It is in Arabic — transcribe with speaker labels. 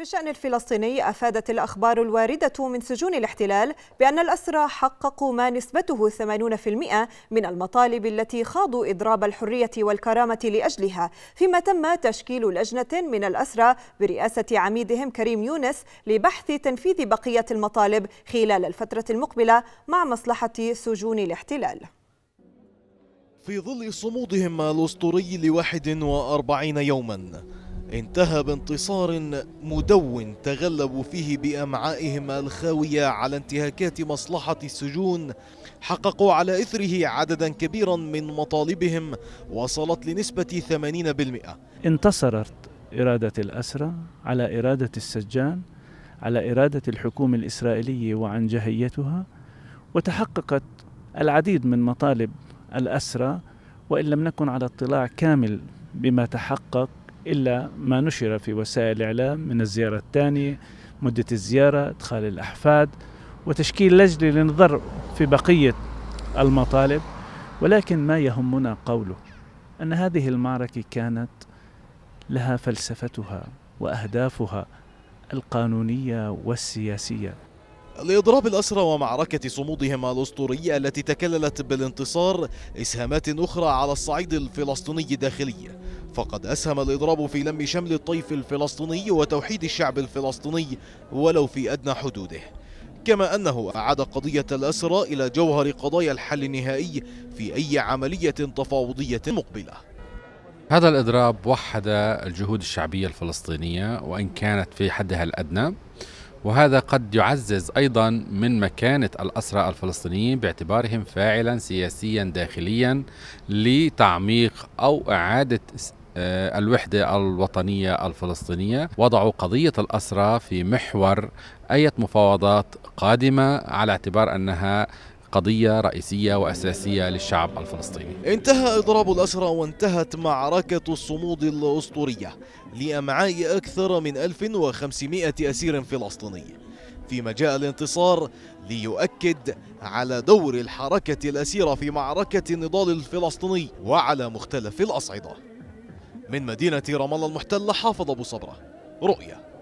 Speaker 1: في الشأن الفلسطيني أفادت الأخبار الواردة من سجون الاحتلال بأن الأسرى حققوا ما نسبته 80% من المطالب التي خاضوا إضراب الحرية والكرامة لأجلها فيما تم تشكيل لجنة من الأسرى برئاسة عميدهم كريم يونس لبحث تنفيذ بقية المطالب خلال الفترة المقبلة مع مصلحة سجون الاحتلال
Speaker 2: في ظل صمودهم الأسطوري لواحد وأربعين يوماً انتهى بانتصار مدون تغلبوا فيه بأمعائهم الخاوية على انتهاكات مصلحة السجون حققوا على إثره عددا كبيرا من مطالبهم وصلت لنسبة 80%
Speaker 3: انتصرت إرادة الأسرة على إرادة السجان على إرادة الحكومة الإسرائيلية وعن جهيتها وتحققت العديد من مطالب الأسرى وإن لم نكن على اطلاع كامل بما تحقق إلا ما نشر في وسائل الإعلام من الزيارة الثانية مدة الزيارة إدخال الأحفاد وتشكيل لجنة للنظر في بقية المطالب ولكن ما يهمنا قوله أن هذه المعركة كانت لها فلسفتها وأهدافها القانونية والسياسية
Speaker 2: لإضراب الأسرى ومعركة صمودهم الأسطورية التي تكللت بالانتصار إسهامات أخرى على الصعيد الفلسطيني الداخلي فقد أسهم الإضراب في لم شمل الطيف الفلسطيني وتوحيد الشعب الفلسطيني ولو في أدنى حدوده كما أنه أعاد قضية الأسرى إلى جوهر قضايا الحل النهائي في أي عملية تفاوضية مقبلة
Speaker 4: هذا الإضراب وحد الجهود الشعبية الفلسطينية وإن كانت في حدها الأدنى وهذا قد يعزز أيضا من مكانة الأسرى الفلسطينيين باعتبارهم فاعلا سياسيا داخليا لتعميق أو إعادة آه، الوحدة الوطنية الفلسطينية وضعوا قضية الأسرة في محور أي مفاوضات قادمة على اعتبار أنها قضية رئيسية وأساسية للشعب الفلسطيني
Speaker 2: انتهى إضراب الأسرى وانتهت معركة الصمود الأسطورية لأمعاء أكثر من 1500 أسير فلسطيني فيما جاء الانتصار ليؤكد على دور الحركة الأسيرة في معركة النضال الفلسطيني وعلى مختلف
Speaker 1: الأصعدة من مدينة رام الله المحتلة حافظ أبو صبرة رؤية